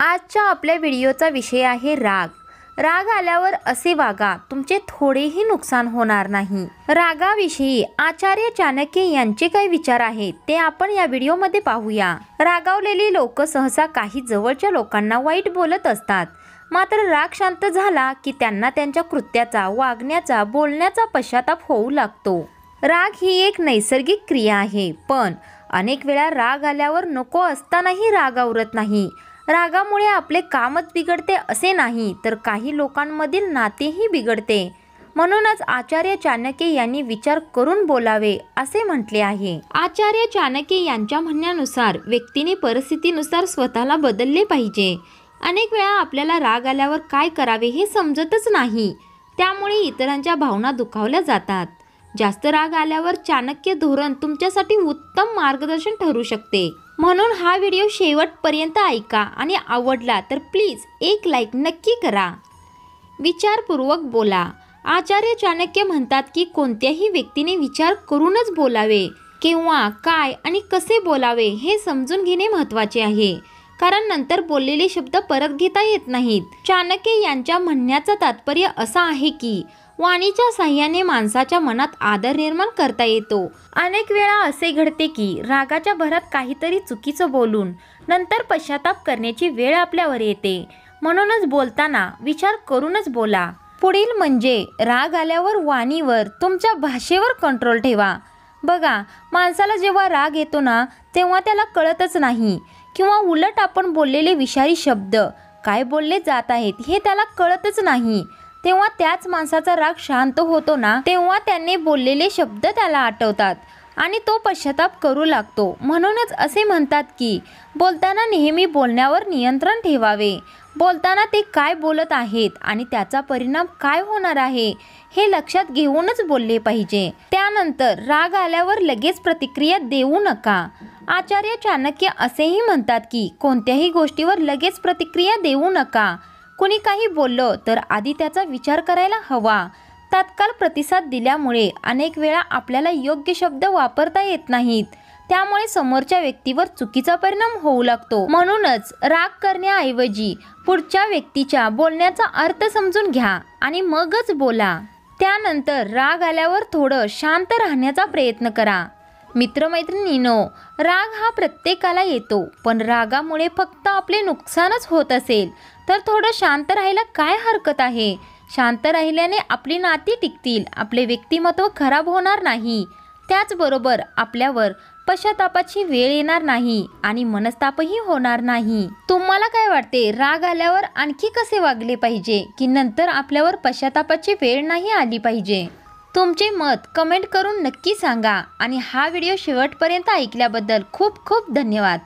आजच्या आपल्या व्हिडिओचा विषय आहे राग राग आल्यावर असे वागा तुमचे थोडेही नुकसान होणार नाही रागाविषयी आचार्य चाणक्य यांचे काही विचार आहेत ते आपण या व्हिडिओमध्ये पाहूया रागावलेली लोक सहसा काही जवळच्या लोकांना वाईट बोलत असतात मात्र राग शांत झाला की त्यांना त्यांच्या कृत्याचा वागण्याचा बोलण्याचा पश्चाताप होऊ लागतो राग ही एक नैसर्गिक क्रिया आहे पण अनेक वेळा राग आल्यावर नको असतानाही राग आवरत नाही रागामुळे आपले कामच बिघडते असे नाही तर काही लोकांमधील नातेही बिघडते म्हणूनच आचार्य चाणक्य यांनी विचार करून बोलावे असे म्हटले आहे आचार्य चाणक्य यांच्या म्हणण्यानुसार व्यक्तीने परिस्थितीनुसार स्वतःला बदलले पाहिजे अनेक वेळा आपल्याला राग आल्यावर काय करावे हे समजतच नाही त्यामुळे इतरांच्या भावना दुखावल्या जातात जास्त राग आल्यावर चाणक्य धोरण तुमच्यासाठी उत्तम मार्गदर्शन ठरू शकते म्हणून हा व्हिडिओ शेवटपर्यंत ऐका आणि आवडला तर प्लीज एक लाईक नक्की करा विचारपूर्वक बोला आचार्य चाणक्य म्हणतात की कोणत्याही व्यक्तीने विचार करूनच बोलावे केव्हा काय आणि कसे बोलावे हे समजून घेणे महत्त्वाचे आहे कारण नंतर बोललेले शब्द परत घेता येत नाहीत चाणक्य यांच्या म्हणण्याचं तात्पर्य असा आहे की वाणीच्या साह्याने माणसाच्या मनात आदर निर्माण करता येतो अनेक वेळा असे घडते की रागाच्या भरात काहीतरी चुकीचं बोलून नंतर पश्चाताप करण्याची वेळ आपल्यावर येते म्हणूनच बोलताना विचार करूनच बोला पुढील म्हणजे राग आल्यावर वाणीवर तुमच्या भाषेवर कंट्रोल ठेवा बघा माणसाला जेव्हा राग येतो ना तेव्हा त्याला कळतच नाही किंवा उलट आपण बोललेले विषारी शब्द काय बोलले जात आहेत हे त्याला कळतच नाही तेव्हा त्याच माणसाचा राग शांत होतो ना तेव्हा त्यांनी बोललेले शब्द त्याला आठवतात आणि तो पश्चाताप करू लागतो म्हणूनच असे म्हणतात की बोलताना नेहमी बोलण्यावर नियंत्रण ठेवावे बोलताना ते काय बोलत आहेत आणि त्याचा परिणाम काय होणार आहे हे लक्षात घेऊनच बोलले पाहिजे त्यानंतर राग आल्यावर लगेच प्रतिक्रिया देऊ नका आचार्य चाणक्य असेही म्हणतात की कोणत्याही गोष्टीवर लगेच प्रतिक्रिया देऊ नका कुणी काही बोललं तर आधी त्याचा विचार करायला हवा तात्काळ प्रतिसाद दिल्यामुळे अनेक वेळा आपल्याला योग्य शब्द वापरता येत नाहीत त्यामुळे समोरच्या व्यक्तीवर चुकीचा परिणाम होऊ लागतो म्हणूनच राग करण्याऐवजी पुढच्या व्यक्तीच्या बोलण्याचा अर्थ समजून घ्या आणि मगच बोला त्यानंतर राग आल्यावर थोडं शांत राहण्याचा प्रयत्न करा मित्रमैत्रिणीनो राग हा प्रत्येकाला येतो पण रागामुळे फक्त आपले नुकसानच होत असेल तर थोडं शांत राहायला काय हरकत आहे शांत राहिल्याने आपली नाती टिकतील आपले व्यक्तिमत्व खराब होणार नाही त्याचबरोबर आपल्यावर पश्चातापाची वेळ येणार नाही आणि मनस्तापही होणार नाही तुम्हाला काय वाटते राग आल्यावर आणखी कसे वागले पाहिजे की नंतर आपल्यावर पश्चातापाची वेळ नाही आली पाहिजे तुमचे मत कमेंट करून नक्की सांगा आणि हा व्हिडिओ शेवटपर्यंत ऐकल्याबद्दल खूप खूप धन्यवाद